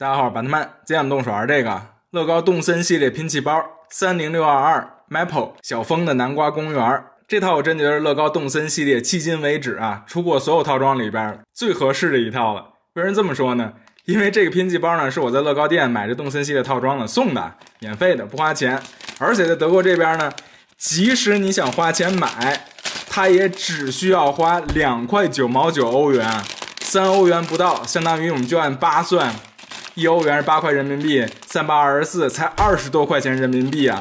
大家好，我是班特曼，今天我们动手玩这个乐高动森系列拼砌包三零六二二 Maple 小峰的南瓜公园这套我真觉得乐高动森系列迄今为止啊出过所有套装里边最合适的一套了。为什么这么说呢？因为这个拼砌包呢是我在乐高店买这动森系列套装的送的，免费的，不花钱。而且在德国这边呢，即使你想花钱买，它也只需要花两块九毛九欧元，三欧元不到，相当于我们就按八算。一欧元是八块人民币，三八二十四，才二十多块钱人民币啊！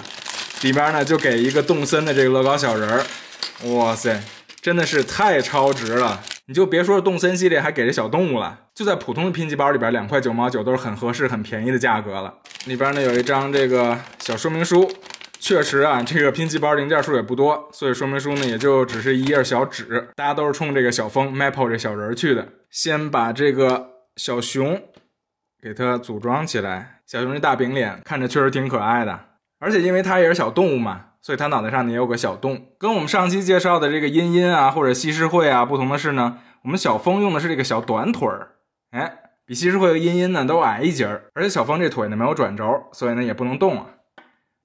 里边呢就给一个动森的这个乐高小人儿，哇塞，真的是太超值了！你就别说动森系列，还给这小动物了。就在普通的拼积包里边，两块九毛九都是很合适、很便宜的价格了。里边呢有一张这个小说明书，确实啊，这个拼积包零件数也不多，所以说明书呢也就只是一页小纸。大家都是冲这个小风 Maple 这小人去的，先把这个小熊。给它组装起来，小熊这大饼脸看着确实挺可爱的，而且因为它也是小动物嘛，所以它脑袋上呢也有个小洞。跟我们上期介绍的这个茵茵啊或者西施惠啊不同的是呢，我们小峰用的是这个小短腿儿，哎，比西施惠和茵茵呢都矮一截儿。而且小峰这腿呢没有转轴，所以呢也不能动啊。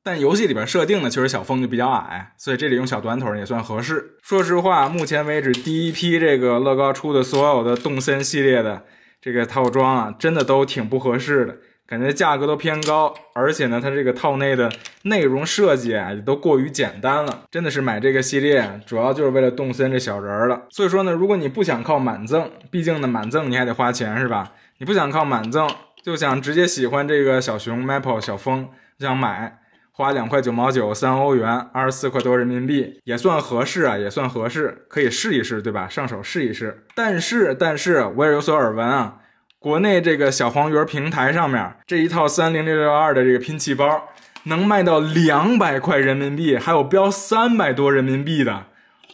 但游戏里边设定呢，确实小峰就比较矮，所以这里用小短腿也算合适。说实话，目前为止第一批这个乐高出的所有的动森系列的。这个套装啊，真的都挺不合适的，感觉价格都偏高，而且呢，它这个套内的内容设计啊，也都过于简单了。真的是买这个系列，主要就是为了动森这小人儿了。所以说呢，如果你不想靠满赠，毕竟呢满赠你还得花钱是吧？你不想靠满赠，就想直接喜欢这个小熊 Maple 小风，就想买。花两块九毛九三欧元，二十四块多人民币也算合适啊，也算合适，可以试一试，对吧？上手试一试。但是，但是我也有所耳闻啊，国内这个小黄鱼平台上面这一套三零六六二的这个拼气包能卖到两百块人民币，还有标三百多人民币的，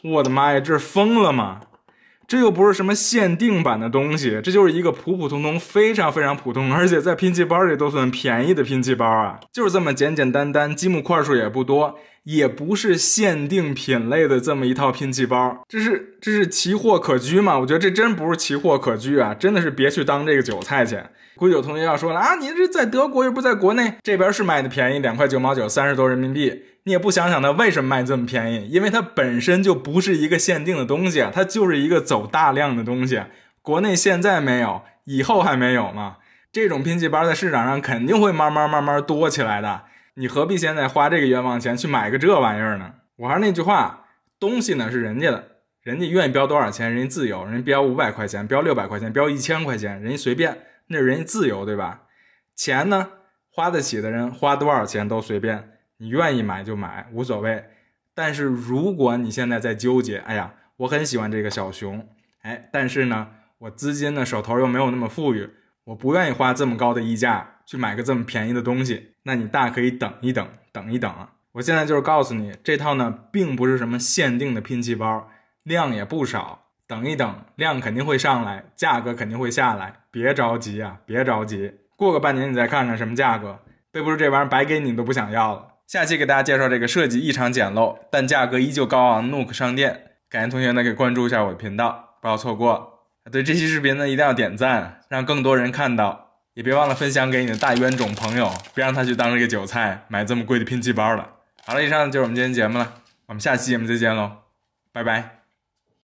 我的妈呀，这是疯了吗？这又不是什么限定版的东西，这就是一个普普通通、非常非常普通，而且在拼气包里都算便宜的拼气包啊，就是这么简简单单，积木块数也不多。也不是限定品类的这么一套拼气包，这是这是奇货可居嘛？我觉得这真不是奇货可居啊！真的是别去当这个韭菜去。估计有同学要说了啊，你这在德国又不在国内，这边是卖的便宜，两块九毛九，三十多人民币。你也不想想它为什么卖这么便宜？因为它本身就不是一个限定的东西，它就是一个走大量的东西。国内现在没有，以后还没有嘛？这种拼气包在市场上肯定会慢慢慢慢多起来的。你何必现在花这个冤枉钱去买个这玩意儿呢？我还是那句话，东西呢是人家的，人家愿意标多少钱，人家自由，人家标五百块钱，标六百块钱，标一千块钱，人家随便，那是人家自由，对吧？钱呢，花得起的人花多少钱都随便，你愿意买就买，无所谓。但是如果你现在在纠结，哎呀，我很喜欢这个小熊，哎，但是呢，我资金呢手头又没有那么富裕，我不愿意花这么高的溢价。去买个这么便宜的东西，那你大可以等一等，等一等。啊！我现在就是告诉你，这套呢并不是什么限定的拼气包，量也不少。等一等，量肯定会上来，价格肯定会下来，别着急啊，别着急。过个半年你再看看什么价格，背不住这玩意儿白给你都不想要了。下期给大家介绍这个设计异常简陋，但价格依旧高昂。Nook 商店，感谢同学呢给关注一下我的频道，不要错过。对这期视频呢一定要点赞，让更多人看到。也别忘了分享给你的大冤种朋友，别让他去当这个韭菜买这么贵的拼气包了。好了，以上就是我们今天节目了，我们下期节目再见喽，拜拜。